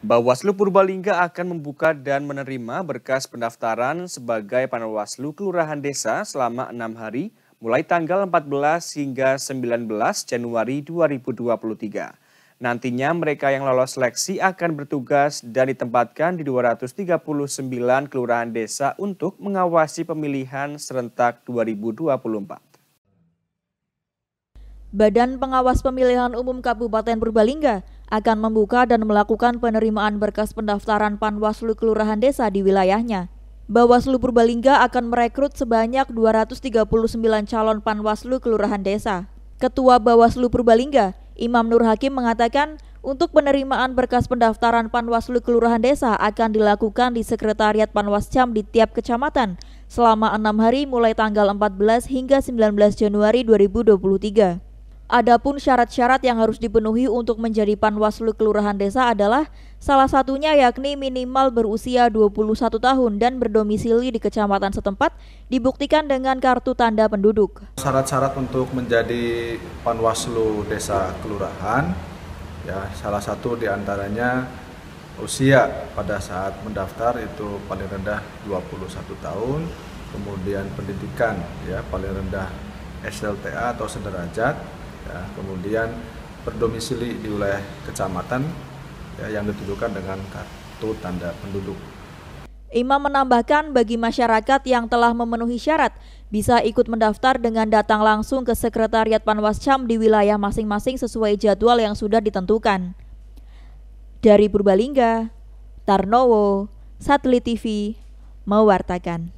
Bawaslu Purbalingga akan membuka dan menerima berkas pendaftaran sebagai panwaslu kelurahan desa selama enam hari mulai tanggal 14 hingga 19 Januari 2023. Nantinya mereka yang lolos seleksi akan bertugas dan ditempatkan di 239 kelurahan desa untuk mengawasi pemilihan serentak 2024. Badan Pengawas Pemilihan Umum Kabupaten Purbalingga akan membuka dan melakukan penerimaan berkas pendaftaran Panwaslu Kelurahan Desa di wilayahnya. Bawaslu Purbalingga akan merekrut sebanyak 239 calon Panwaslu Kelurahan Desa. Ketua Bawaslu Purbalingga, Imam Nur Hakim mengatakan, untuk penerimaan berkas pendaftaran Panwaslu Kelurahan Desa akan dilakukan di Sekretariat Panwascam di tiap kecamatan selama enam hari mulai tanggal 14 hingga 19 Januari 2023. Adapun syarat-syarat yang harus dipenuhi untuk menjadi panwaslu kelurahan desa adalah salah satunya yakni minimal berusia 21 tahun dan berdomisili di kecamatan setempat dibuktikan dengan kartu tanda penduduk. Syarat-syarat untuk menjadi panwaslu desa kelurahan ya salah satu diantaranya usia pada saat mendaftar itu paling rendah 21 tahun, kemudian pendidikan ya paling rendah SLTA atau sederajat ya, kemudian berdomisili di wilayah kecamatan ya, yang ditunjukkan dengan kartu tanda penduduk. Imam menambahkan bagi masyarakat yang telah memenuhi syarat bisa ikut mendaftar dengan datang langsung ke Sekretariat Panwascam di wilayah masing-masing sesuai jadwal yang sudah ditentukan. Dari Purbalingga, Tarnowo, Satelit TV, mewartakan.